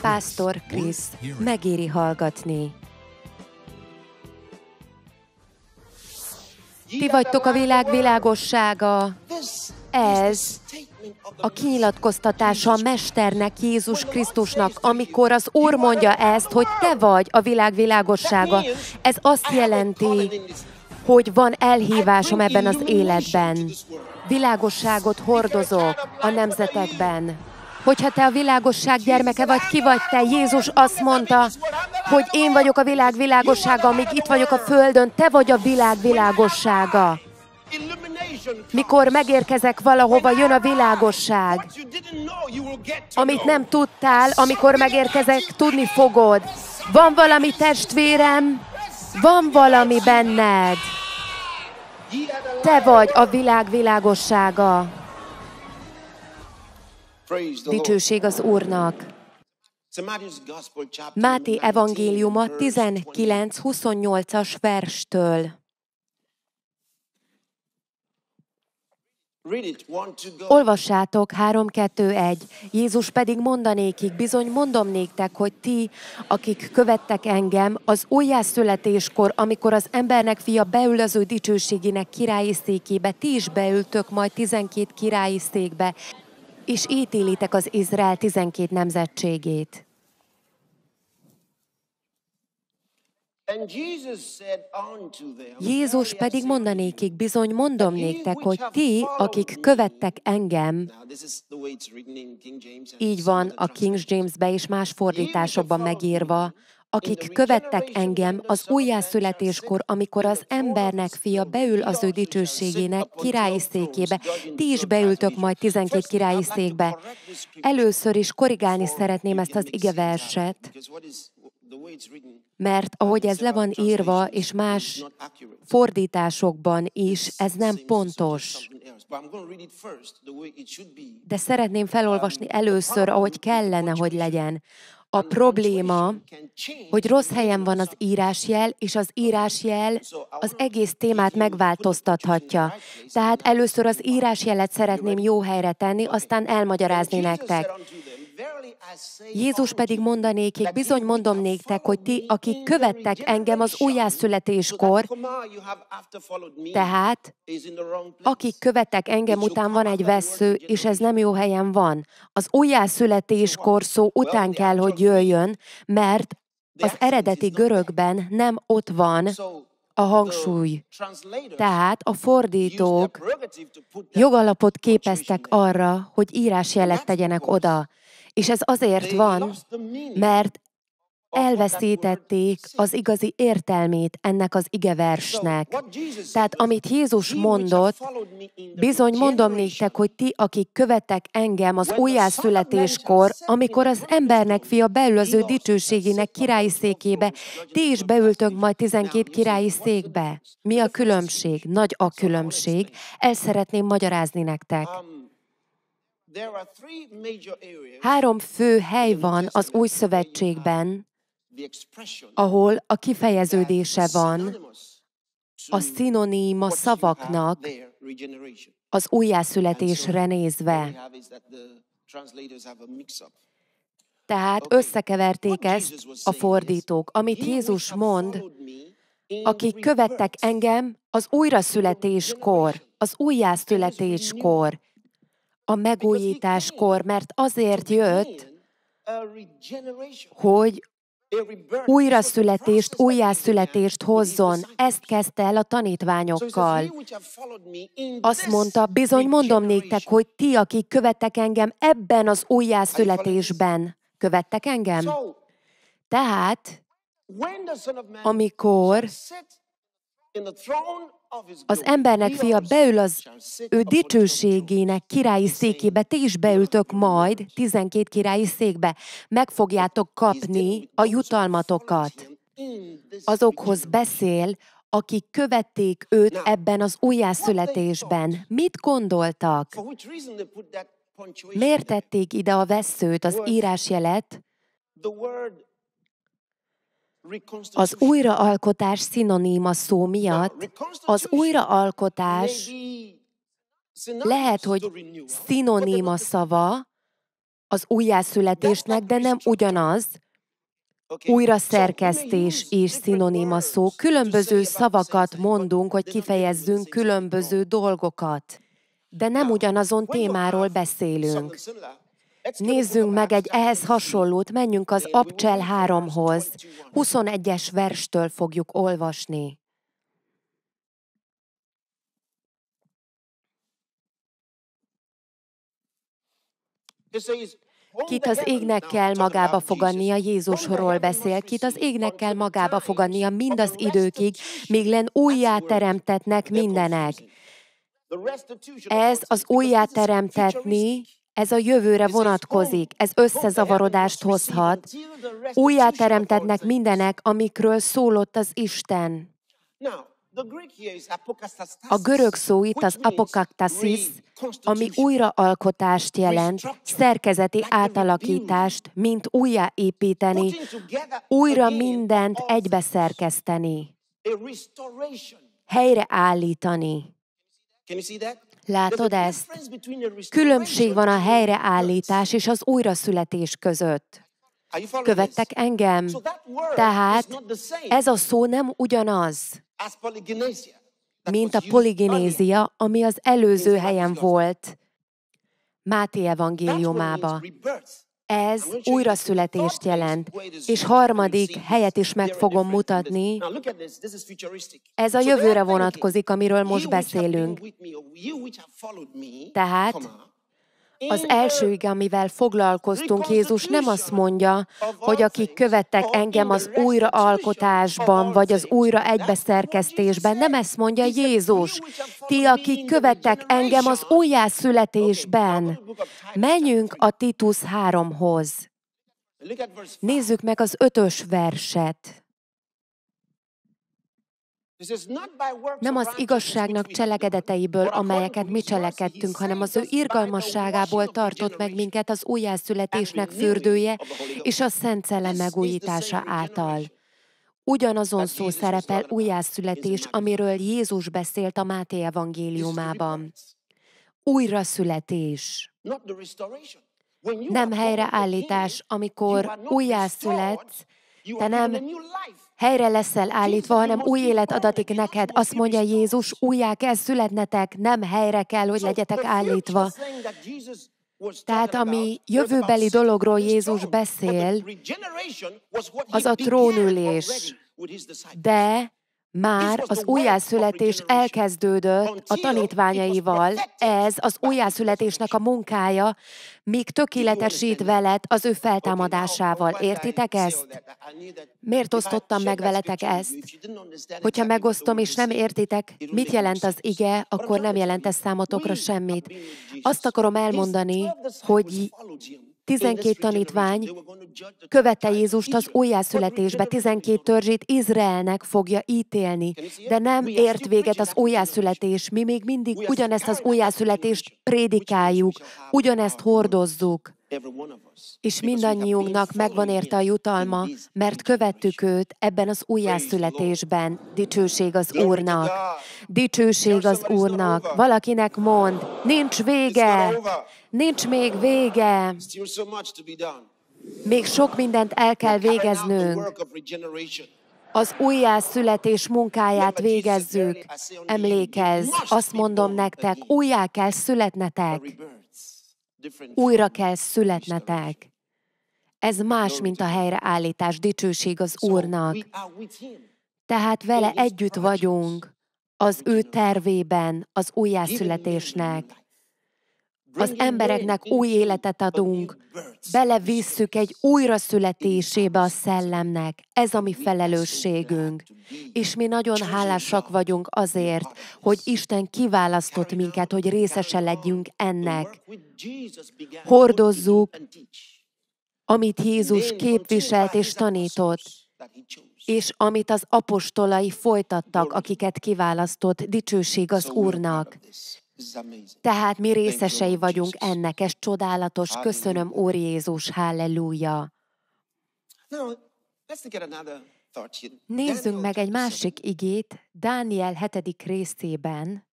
Pásztor Krisz, megéri hallgatni. Ti vagytok a világ világossága. Ez a kinyilatkoztatása a Mesternek, Jézus Krisztusnak, amikor az Úr mondja ezt, hogy te vagy a világ világossága. Ez azt jelenti, hogy van elhívásom ebben az életben. Világosságot hordozok a nemzetekben hogyha te a világosság gyermeke vagy, ki vagy te? Jézus azt mondta, hogy én vagyok a világ világossága, amíg itt vagyok a földön, te vagy a világ világossága. Mikor megérkezek valahova, jön a világosság. Amit nem tudtál, amikor megérkezek, tudni fogod. Van valami testvérem, van valami benned. Te vagy a világ világossága. Dicsőség az Úrnak. Máté evangéliuma 1928 as verstől. Olvassátok 3.2.1. Jézus pedig mondanékig, bizony mondom néktek, hogy ti, akik követtek engem, az újjászületéskor, amikor az embernek fia beül az ő dicsőségének királyi székébe, ti is beültök majd 12 királyi székbe és ítélitek az Izrael 12 nemzetségét. Jézus pedig mondanékig, bizony mondom néktek, hogy ti, akik követtek engem, így van a King James-be és más fordításokban megírva, akik követtek engem az újjászületéskor, amikor az embernek fia beül az ő dicsőségének királyi székébe. Ti is beültök majd 12 királyi székbe. Először is korrigálni szeretném ezt az igeverset, mert uh, ahogy ez le van írva, és más fordításokban is, ez nem pontos. De szeretném felolvasni um, először, ahogy kellene, hogy legyen a probléma, hogy rossz helyen van az írásjel, és az írásjel az egész témát megváltoztathatja. Tehát először az írásjelet szeretném jó helyre tenni, aztán elmagyarázni nektek. Jézus pedig mondanékik, bizony mondom néktek, hogy ti, akik követtek engem az újjászületéskor, tehát akik követtek engem után van egy vesző, és ez nem jó helyen van. Az újjászületéskor szó után kell, hogy jöjjön, mert az eredeti görögben nem ott van a hangsúly. Tehát a fordítók jogalapot képeztek arra, hogy írásjelet tegyenek oda. És ez azért van, mert elveszítették az igazi értelmét ennek az igeversnek. Tehát amit Jézus mondott, bizony mondom néktek, hogy ti, akik követtek engem az újjászületéskor, amikor az embernek fia beül az ő dicsőségének királyi székébe, ti is beültök majd 12 királyi székbe. Mi a különbség? Nagy a különbség. El szeretném magyarázni nektek. Három fő hely van az Új Szövetségben, ahol a kifejeződése van a szinoníma szavaknak az újjászületésre nézve. Tehát összekeverték ezt a fordítók. Amit Jézus mond, akik követtek engem az újraszületéskor, az újjászületéskor, a megújításkor, mert azért jött, hogy újra születést, újjászületést hozzon. Ezt kezdte el a tanítványokkal. Azt mondta, bizony mondom néktek, hogy ti, akik követtek engem ebben az újjászületésben, követtek engem? Tehát, amikor az embernek fia beül az ő dicsőségének királyi székébe, ti is beültök majd 12 királyi székbe, meg fogjátok kapni a jutalmatokat. Azokhoz beszél, akik követték őt ebben az újjászületésben. Mit gondoltak? Miért tették ide a veszőt, az írásjelet? az újraalkotás szinoníma szó miatt az újraalkotás lehet, hogy szinoníma szava az újjászületésnek, de nem ugyanaz. Újra szerkesztés és szinoníma szó. Különböző szavakat mondunk, hogy kifejezzünk különböző dolgokat, de nem ugyanazon témáról beszélünk. Nézzünk meg egy ehhez hasonlót, menjünk az Abcsel 3-hoz. 21-es verstől fogjuk olvasni. Kit az égnek kell magába fogadnia, Jézusról beszél, kit az égnek kell magába fogadnia mind az időkig, míg len újjá teremtetnek mindenek. Ez az újjáteremtetni ez a jövőre vonatkozik, ez összezavarodást hozhat. Újjáteremtednek mindenek, amikről szólott az Isten. A görög szó itt az apokaktasis, ami újraalkotást jelent, szerkezeti átalakítást, mint újjáépíteni, újra mindent egybeszerkeszteni, helyreállítani. Látod ezt? Különbség van a helyreállítás és az újraszületés között. Követtek engem? Tehát ez a szó nem ugyanaz, mint a poliginézia, ami az előző helyen volt, Máté evangéliumába. Ez újraszületést jelent, és harmadik helyet is meg fogom mutatni. Ez a jövőre vonatkozik, amiről most beszélünk. Tehát az első ige, amivel foglalkoztunk, Jézus nem azt mondja, hogy akik követtek engem az újraalkotásban, vagy az újra egybeszerkesztésben, nem ezt mondja Jézus. Ti, akik követtek engem az újjászületésben, menjünk a Titus 3-hoz. Nézzük meg az ötös verset. Nem az igazságnak cselekedeteiből, amelyeket mi cselekedtünk, hanem az ő irgalmasságából tartott meg minket az újjászületésnek fürdője és a Szent Szellem megújítása által. Ugyanazon szó szerepel újjászületés, amiről Jézus beszélt a Máté evangéliumában. Újra születés. Nem helyreállítás, amikor újjászületsz, te nem helyre leszel állítva, hanem új élet adatik neked. Azt mondja Jézus, újjá kell születnetek, nem helyre kell, hogy legyetek állítva. Tehát ami jövőbeli dologról Jézus beszél, az a trónülés. De már az újjászületés elkezdődött a tanítványaival, ez az újjászületésnek a munkája, míg tökéletesít veled az ő feltámadásával. Értitek ezt? Miért osztottam meg veletek ezt? Hogyha megosztom és nem értitek, mit jelent az ige, akkor nem jelent ez számotokra semmit. Azt akarom elmondani, hogy 12 tanítvány követte Jézust az újjászületésbe, 12 törzsét Izraelnek fogja ítélni, de nem ért véget az újjászületés. Mi még mindig ugyanezt az újjászületést prédikáljuk, ugyanezt hordozzuk. És mindannyiunknak megvan érte a jutalma, mert követtük őt ebben az újjászületésben. Dicsőség az Úrnak. Dicsőség az Úrnak. Valakinek mond, nincs vége, Nincs még vége. Még sok mindent el kell végeznünk. Az újjászületés munkáját végezzük. Emlékezz, azt mondom nektek, újjá kell születnetek. Újra kell születnetek. Ez más, mint a helyreállítás, dicsőség az Úrnak. Tehát vele együtt vagyunk az ő tervében, az újjászületésnek az embereknek új életet adunk, belevisszük egy újraszületésébe a szellemnek. Ez a mi felelősségünk. És mi nagyon hálásak vagyunk azért, hogy Isten kiválasztott minket, hogy részese legyünk ennek. Hordozzuk, amit Jézus képviselt és tanított, és amit az apostolai folytattak, akiket kiválasztott, dicsőség az Úrnak. Tehát mi részesei vagyunk ennek, és csodálatos, köszönöm, Úr Jézus, halleluja. Nézzünk meg egy másik igét, Dániel 7. részében,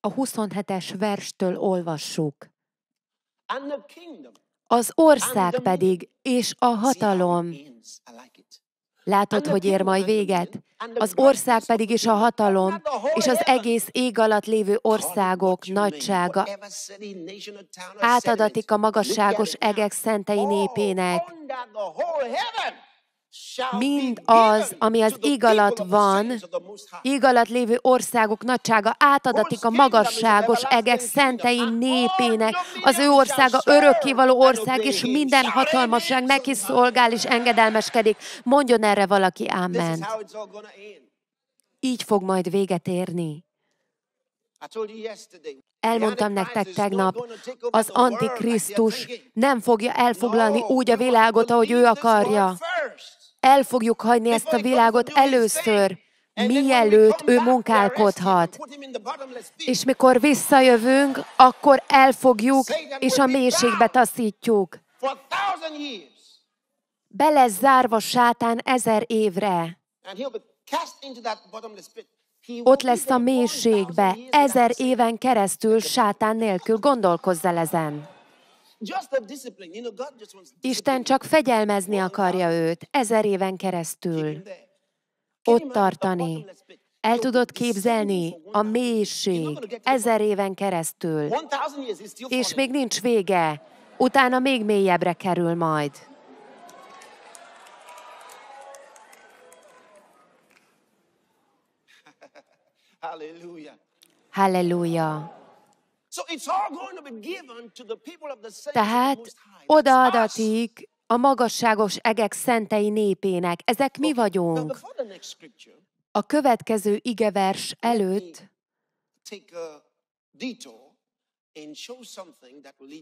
a 27-es verstől olvassuk. Az ország pedig, és a hatalom. Látod, hogy ér majd véget? Az ország pedig is a hatalom, és az egész ég alatt lévő országok nagysága átadatik a magasságos egek szentei oh, népének mind az, ami az ég alatt van, ég alatt lévő országok nagysága átadatik a magasságos egek szentei népének. Az ő országa örökkévaló ország, és minden hatalmasság neki szolgál és engedelmeskedik. Mondjon erre valaki ámen. Így fog majd véget érni. Elmondtam nektek tegnap, az Antikrisztus nem fogja elfoglalni úgy a világot, ahogy ő akarja el fogjuk hagyni ezt a világot először, mielőtt ő munkálkodhat. És mikor visszajövünk, akkor elfogjuk, és a mélységbe taszítjuk. Bele zárva sátán ezer évre. Ott lesz a mélységbe, ezer éven keresztül sátán nélkül. Gondolkozz el ezen. Isten csak fegyelmezni akarja őt ezer éven keresztül. Ott tartani. El tudod képzelni a mélység ezer éven keresztül, és még nincs vége, utána még mélyebbre kerül majd. Halleluja! Tehát odaadatik a magasságos egek szentei népének. Ezek mi vagyunk. A következő igevers előtt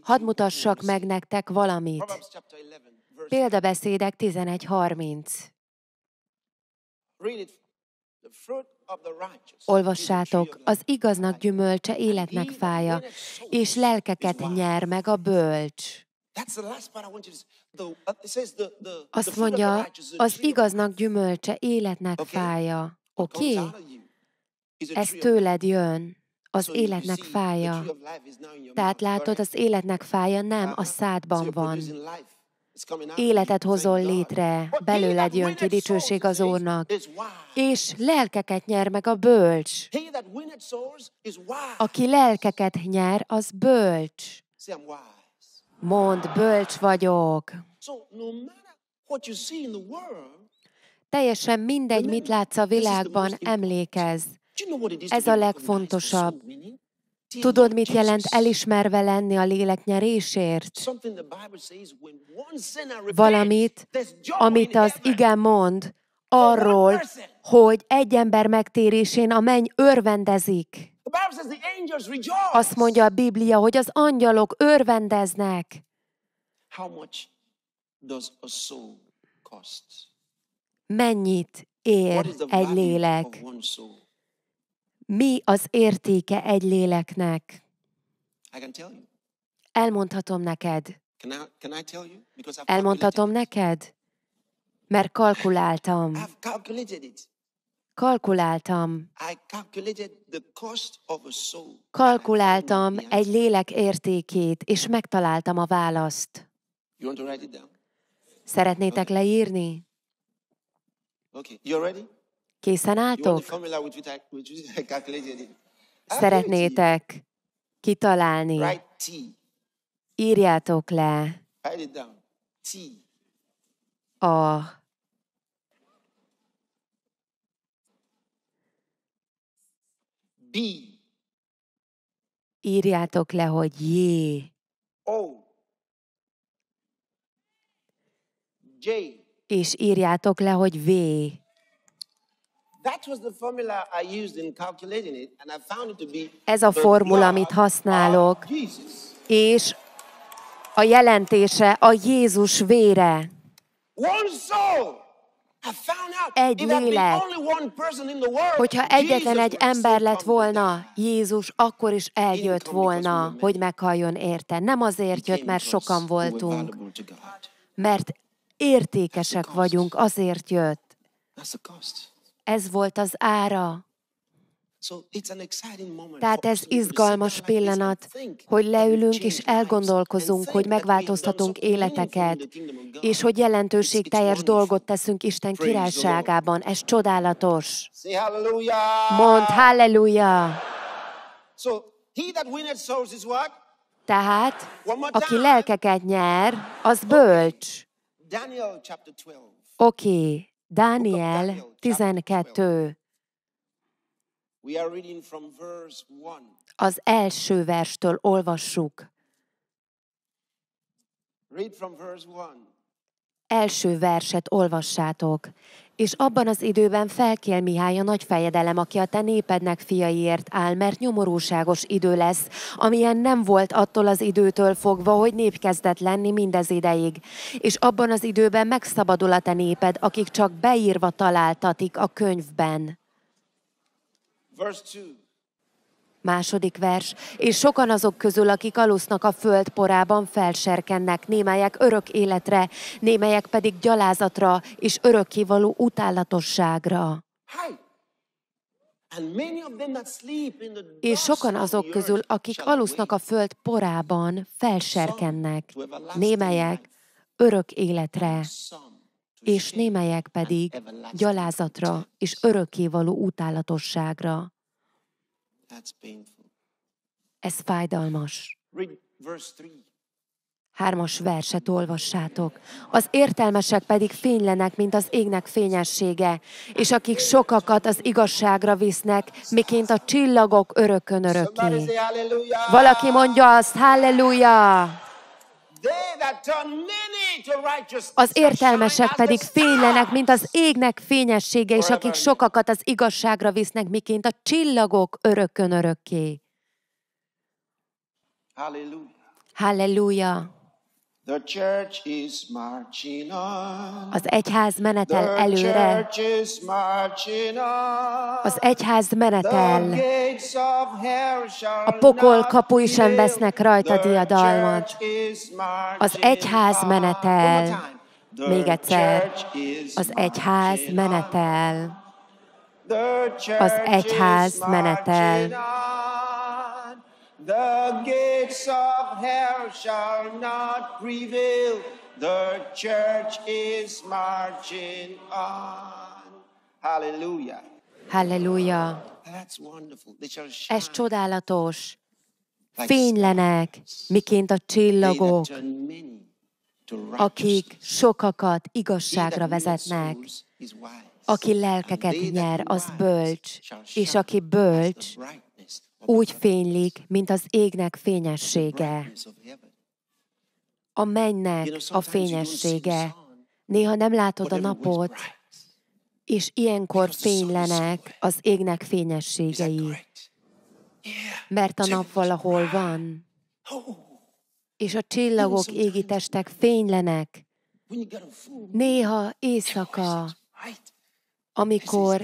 hadd mutassak meg nektek valamit. Példabeszédek 11.30. Olvassátok, az igaznak gyümölcse életnek fája, és lelkeket nyer meg a bölcs. Uh, Azt mondja, az igaznak gyümölcse életnek fája. Oké? Okay? Ez tőled jön, az életnek fája. Tehát látod, az életnek fája nem a uh-huh. szádban van. Életet hozol létre, belőled jön ki dicsőség az Úrnak, és lelkeket nyer meg a bölcs. Aki lelkeket nyer, az bölcs. Mond, bölcs vagyok. Teljesen mindegy, mit látsz a világban, emlékezz. Ez a legfontosabb. Tudod, mit jelent elismerve lenni a lélek nyerésért? Valamit, amit az ige mond, arról, hogy egy ember megtérésén a menny örvendezik. Azt mondja a Biblia, hogy az angyalok örvendeznek. Mennyit ér egy lélek? mi az értéke egy léleknek? Elmondhatom neked. Elmondhatom neked? Mert kalkuláltam. Kalkuláltam. Kalkuláltam egy lélek értékét, és megtaláltam a választ. Szeretnétek leírni? Okay. You ready? Készen álltok? Szeretnétek kitalálni. Írjátok le a B. Írjátok le, hogy J. O. J. És írjátok le, hogy V. Ez a formula, amit használok, és a jelentése a Jézus vére. Egy lélek. Hogyha egyetlen egy ember lett volna, Jézus akkor is eljött volna, hogy meghalljon érte. Nem azért jött, mert sokan voltunk, mert értékesek vagyunk, azért jött. Ez volt az ára. Tehát ez izgalmas pillanat, hogy leülünk és elgondolkozunk, hogy megváltoztatunk életeket, és hogy teljes dolgot teszünk Isten királyságában. Ez csodálatos. Mond halleluja! Tehát, aki lelkeket nyer, az bölcs. Oké, okay. Dániel 12. Az első verstől olvassuk első verset olvassátok. És abban az időben felkél Mihály a fejedelem, aki a te népednek fiaiért áll, mert nyomorúságos idő lesz, amilyen nem volt attól az időtől fogva, hogy nép kezdett lenni mindez ideig. És abban az időben megszabadul a te néped, akik csak beírva találtatik a könyvben. Verse 2. Második vers, és sokan azok közül, akik alusznak a föld porában felserkennek, némelyek örök életre, némelyek pedig gyalázatra és örökkivaló utálatosságra. És sokan azok közül, akik alusznak a föld porában, felserkennek, némelyek örök életre, és némelyek pedig gyalázatra és örökkévaló utálatosságra. Ez fájdalmas. Hármas verset olvassátok. Az értelmesek pedig fénylenek, mint az égnek fényessége, és akik sokakat az igazságra visznek, miként a csillagok örökön örökké. Valaki mondja azt, halleluja! Az értelmesek pedig fénylenek, mint az égnek fényessége, és akik sokakat az igazságra visznek, miként a csillagok örökön örökké. Halleluja! Az egyház menetel előre. Az egyház menetel. A pokol kapui sem vesznek rajta diadalmat. Az egyház menetel. Még egyszer. Az egyház menetel. Az egyház menetel. Az egyház menetel. The gates of hell shall not prevail. The church is marching on. Hallelujah. Hallelujah. That's wonderful. They shall shine. Ez csodálatos. Fénylenek, miként a csillagok, akik sokakat igazságra vezetnek. Aki lelkeket nyer, az bölcs, és aki bölcs, úgy fénylik, mint az égnek fényessége, a mennek a fényessége. Néha nem látod a napot, és ilyenkor fénylenek az égnek fényességei, mert a nap valahol van, oh. és a csillagok égi testek fénylenek. Néha éjszaka, amikor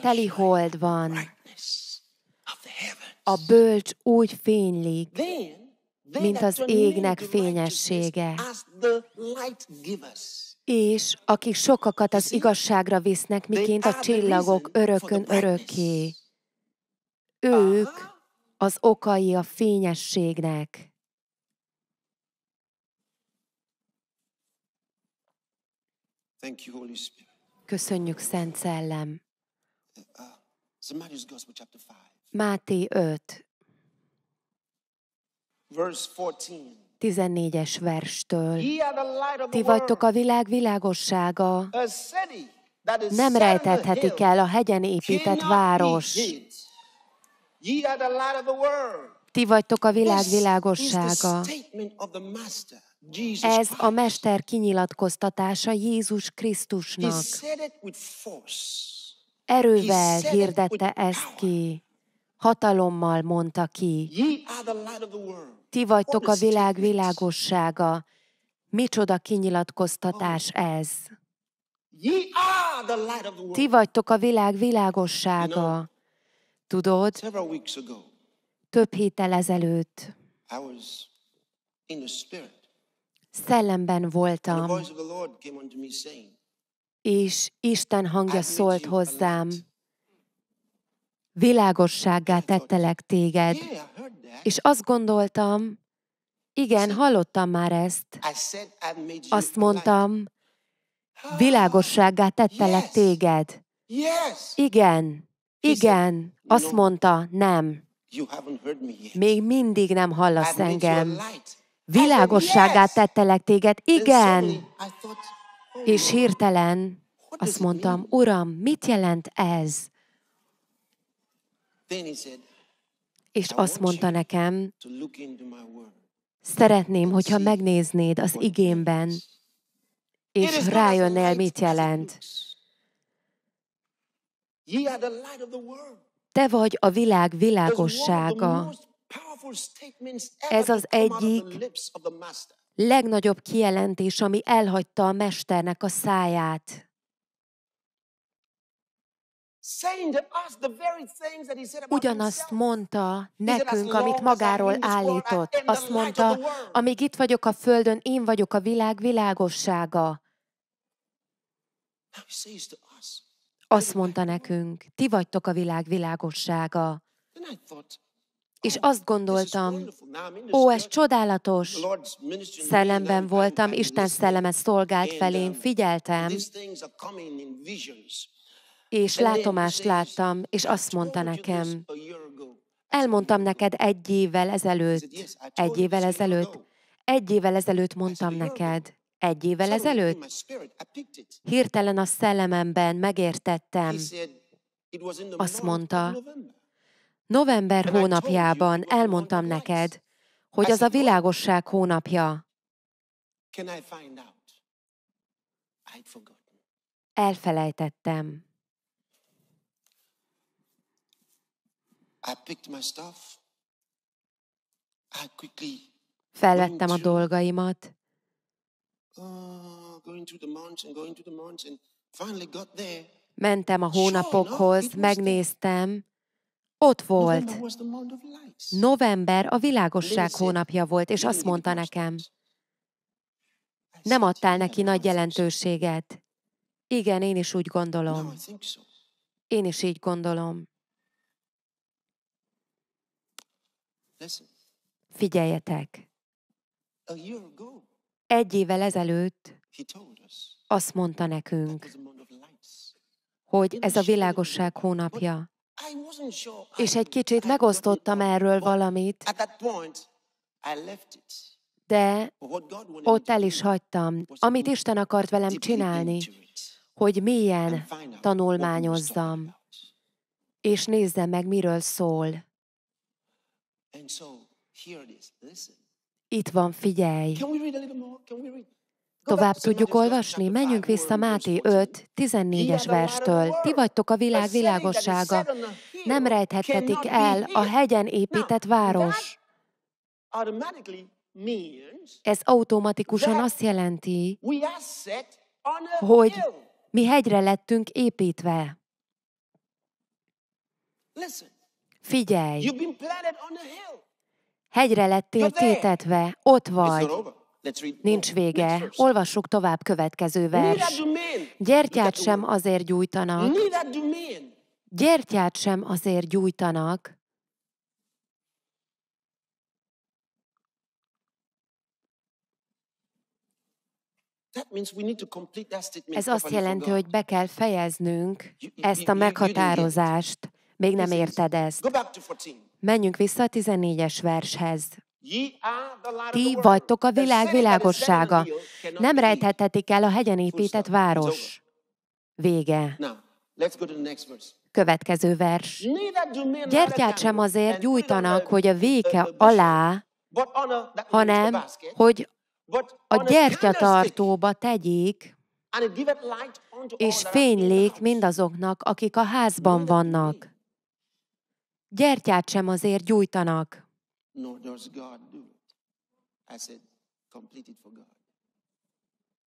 teli hold van, a bölcs úgy fénylik, mint az égnek fényessége. És akik sokakat az igazságra visznek, miként a csillagok örökön örökké. Ah. Ők az okai a fényességnek. Köszönjük, Szent Szellem. Uh, uh, Máté 5. 14-es verstől. Ti vagytok a világ világossága. Nem rejtethetik el a hegyen épített város. Ti vagytok a világ világossága. Ez a Mester kinyilatkoztatása Jézus Krisztusnak. Erővel hirdette ezt ki hatalommal mondta ki, ti vagytok a világ világossága. Micsoda kinyilatkoztatás ez! Ti vagytok a világ világossága. Tudod, több héttel ezelőtt szellemben voltam, és Isten hangja szólt hozzám, világossággá tettelek téged. És azt gondoltam, igen, hallottam már ezt. Azt mondtam, világossággá tettelek téged. Igen, igen, azt mondta, nem. Még mindig nem hallasz engem. Világosságát tettelek téged, igen. És hirtelen azt mondtam, Uram, mit jelent ez? És azt mondta nekem, szeretném, hogyha megnéznéd az igémben, és rájönnél, mit jelent. Te vagy a világ világossága. Ez az egyik legnagyobb kijelentés, ami elhagyta a mesternek a száját. Ugyanazt mondta nekünk, amit magáról állított. Azt mondta, amíg itt vagyok a Földön, én vagyok a világ világossága. Azt mondta nekünk, ti vagytok a világ világossága. És oh, azt gondoltam, ó, ez csodálatos. Szellemben voltam, Isten szelleme szolgált felém, um, figyeltem, és látomást láttam, és azt mondta nekem, elmondtam neked egy évvel ezelőtt, egy évvel ezelőtt, egy évvel ezelőtt mondtam neked, egy évvel ezelőtt. Hirtelen a szellememben megértettem. Azt mondta, november hónapjában elmondtam neked, hogy az a világosság hónapja. Elfelejtettem. I picked my stuff. I quickly Felvettem a dolgaimat. Uh, Mentem a hónapokhoz, megnéztem. Ott volt. November a világosság hónapja volt, és azt mondta nekem, nem adtál neki nagy jelentőséget. Igen, én is úgy gondolom. Én is így gondolom. Figyeljetek! Egy évvel ezelőtt azt mondta nekünk, hogy ez a világosság hónapja. És egy kicsit megosztottam erről valamit, de ott el is hagytam. Amit Isten akart velem csinálni, hogy milyen tanulmányozzam, és nézzem meg, miről szól. Itt van, figyelj! Tovább tudjuk olvasni? Menjünk vissza Máté 5, 14-es verstől. Ti vagytok a világ világossága. Nem rejthetetik el a hegyen épített város. Ez automatikusan azt jelenti, hogy mi hegyre lettünk építve. Figyelj! Hegyre lettél tétetve, ott vagy. Nincs vége, olvassuk tovább következő vers. Gyertyát sem azért gyújtanak. Gyertyát sem azért gyújtanak. Ez azt jelenti, hogy be kell fejeznünk ezt a meghatározást. Még nem érted ezt. Menjünk vissza a 14-es vershez. Ti vagytok a világ világossága. Nem rejthetetik el a hegyen épített város. Vége. Következő vers. Gyertyát sem azért gyújtanak, hogy a véke alá, hanem hogy a gyertyatartóba tegyék, és fénylék mindazoknak, akik a házban vannak. Gyertyát sem azért gyújtanak.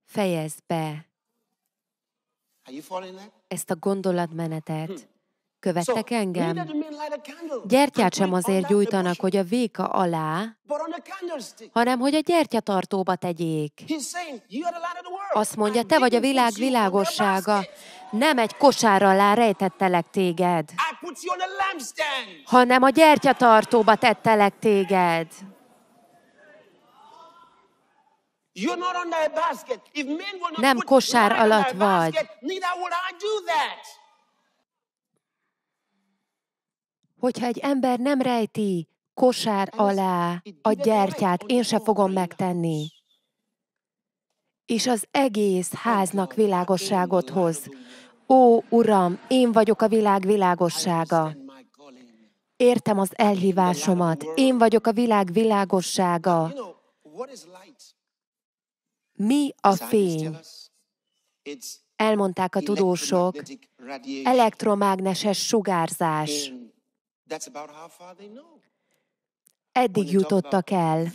Fejezd be. Ezt a gondolatmenetet. Hmm. Követtek engem? Gyertyát sem azért gyújtanak, hogy a véka alá, hanem hogy a gyertyatartóba tegyék. Azt mondja, te vagy a világ világossága nem egy kosár alá rejtettelek téged, hanem a gyertyatartóba tettelek téged. Nem kosár alatt vagy. Hogyha egy ember nem rejti kosár alá a gyertyát, én se fogom megtenni és az egész háznak világosságot hoz. Ó, Uram, én vagyok a világ világossága. Értem az elhívásomat. Én vagyok a világ világossága. Mi a fény? Elmondták a tudósok, elektromágneses sugárzás. Eddig jutottak el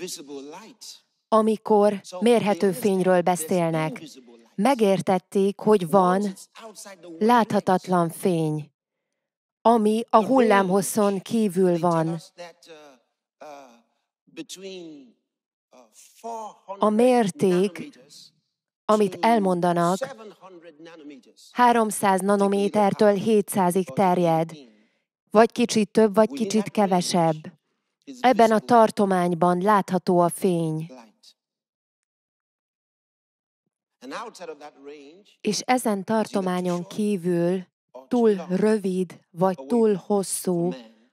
amikor mérhető fényről beszélnek. Megértették, hogy van láthatatlan fény, ami a hullámhosszon kívül van. Uh, uh, uh, a mérték, amit elmondanak, 300 nanométertől 700-ig terjed, vagy kicsit több, vagy kicsit kevesebb. Ebben a tartományban látható a fény. És ezen tartományon kívül túl rövid vagy túl hosszú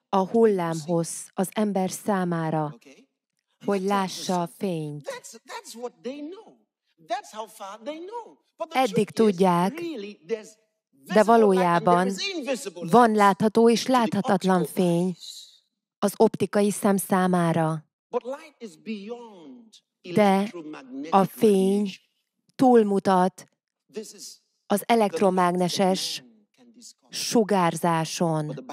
a hullámhossz az ember számára, hogy lássa a fényt. Eddig tudják, de valójában van látható és láthatatlan fény az optikai szem számára. De a fény túlmutat az elektromágneses sugárzáson.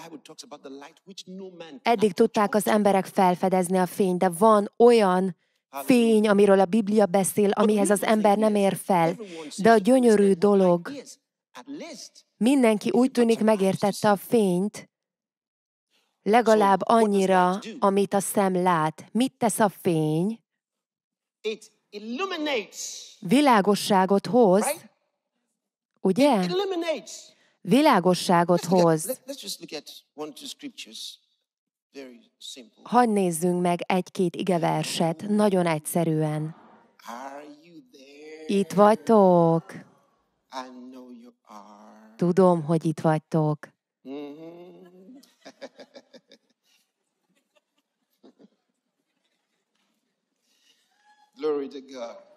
Eddig tudták az emberek felfedezni a fényt, de van olyan fény, amiről a Biblia beszél, amihez az ember nem ér fel. De a gyönyörű dolog, mindenki úgy tűnik megértette a fényt, legalább annyira, amit a szem lát. Mit tesz a fény? Világosságot hoz, ugye? Világosságot hoz. Hadd nézzünk meg egy-két igeverset, nagyon egyszerűen. Itt vagytok. Tudom, hogy itt vagytok. Mm-hmm. Glory to God.